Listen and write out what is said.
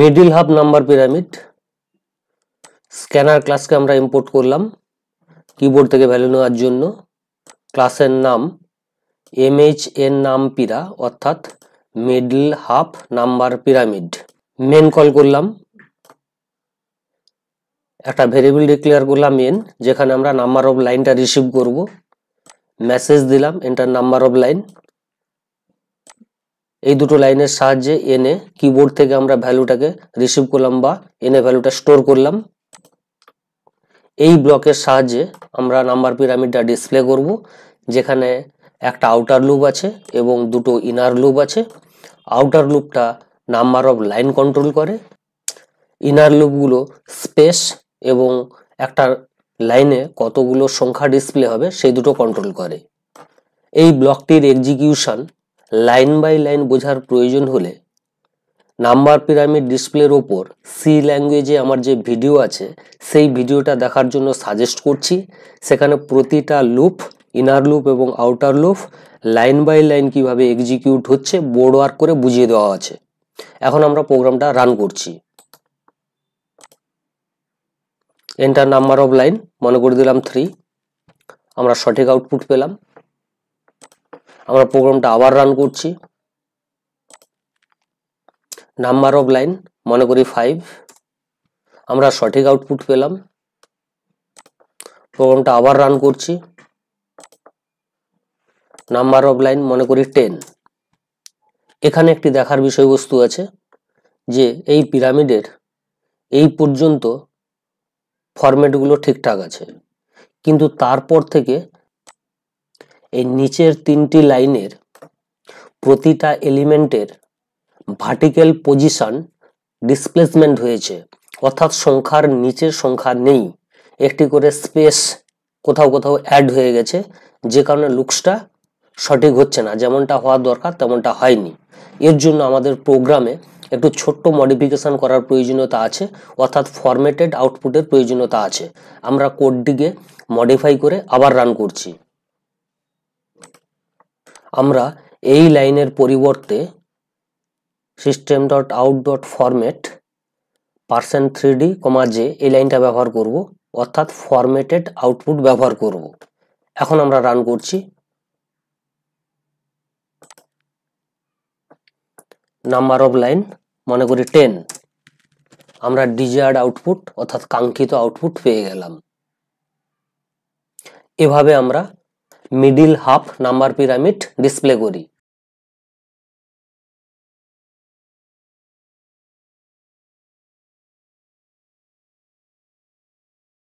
middle half number pyramid scanner ক্লাসকে আমরা import করলাম কিবোর্ড থেকে ভ্যালু নেওয়ার জন্য ক্লাসের নাম এম এইচ এন নাম পিরা অর্থাৎ middle half number pyramid main call করলাম একটা ভেরিয়েবল ডিক্লেয়ার করলাম মেন যেখানে আমরা নাম্বার অফ লাইনটা রিসিভ করব মেসেজ দিলাম এন্টার নাম্বার অফ লাইন এই দুটো লাইনের সাহায্যে এনে কিবোর্ড থেকে আমরা ভ্যালুটাকে রিসিভ করলাম বা এনে ভ্যালুটা স্টোর করলাম এই ব্লকের সাহায্যে আমরা নাম্বার পিরামিডটা ডিসপ্লে করব যেখানে একটা আউটার লুপ আছে এবং দুটো ইনার লুপ আছে আউটার লুপটা নাম্বার অফ লাইন কন্ট্রোল করে ইনার লুপগুলো স্পেস এবং একটা লাইনে কতগুলো সংখ্যা ডিসপ্লে হবে সেই দুটো কন্ট্রোল করে এই ব্লকটির এক্সিকিউশন লাইন বাই লাইন বোঝার প্রয়োজন হলে নাম্বার পিরামিড ডিসপ্লের ওপর সি ল্যাঙ্গুয়েজে আমার যে ভিডিও আছে সেই ভিডিওটা দেখার জন্য সাজেস্ট করছি সেখানে প্রতিটা লুপ ইনার লুপ এবং outer loop line by line কিভাবে এক্সিকিউট হচ্ছে বোর্ড ওয়ার্ক করে বুঝিয়ে দেওয়া আছে এখন আমরা প্রোগ্রামটা রান করছি এন্টার নাম্বার অফ লাইন মনে করে দিলাম থ্রি আমরা সঠিক আউটপুট পেলাম আমরা প্রোগ্রামটা আবার রান করছি নাম্বার অফ লাইন মনে করি ফাইভ আমরা সঠিক আউটপুট পেলাম প্রোগ্রামটা আবার রান করছি নাম্বার অফ লাইন মনে করি টেন এখানে একটি দেখার বিষয়বস্তু আছে যে এই পিরামিডের এই পর্যন্ত ফরম্যাটগুলো ঠিকঠাক আছে কিন্তু তারপর থেকে এই নিচের তিনটি লাইনের প্রতিটা এলিমেন্টের ভার্টিক্যাল পজিশন ডিসপ্লেসমেন্ট হয়েছে অর্থাৎ সংখ্যার নিচের সংখ্যা নেই একটি করে স্পেস কোথাও কোথাও অ্যাড হয়ে গেছে যে কারণে লুকসটা সঠিক হচ্ছে না যেমনটা হওয়া দরকার তেমনটা হয়নি এর জন্য আমাদের প্রোগ্রামে একটু ছোট্ট মডিফিকেশান করার প্রয়োজনীয়তা আছে অর্থাৎ ফরম্যাটেড আউটপুটের প্রয়োজনীয়তা আছে আমরা কোডটিকে মডিফাই করে আবার রান করছি আমরা এই লাইনের পরিবর্তে system dot out dot format percent three D comma যে এই লাইনটা ব্যবহার করব অর্থাৎ ফরম্যাটেড আউটপুট ব্যবহার করব এখন আমরা রান করছি নাম্বার অফ লাইন মনে করি টেন আমরা ডিজায়ার্ড আউটপুট অর্থাৎ কাঙ্ক্ষিত আউটপুট পেয়ে গেলাম এভাবে আমরা middle half number pyramid display करी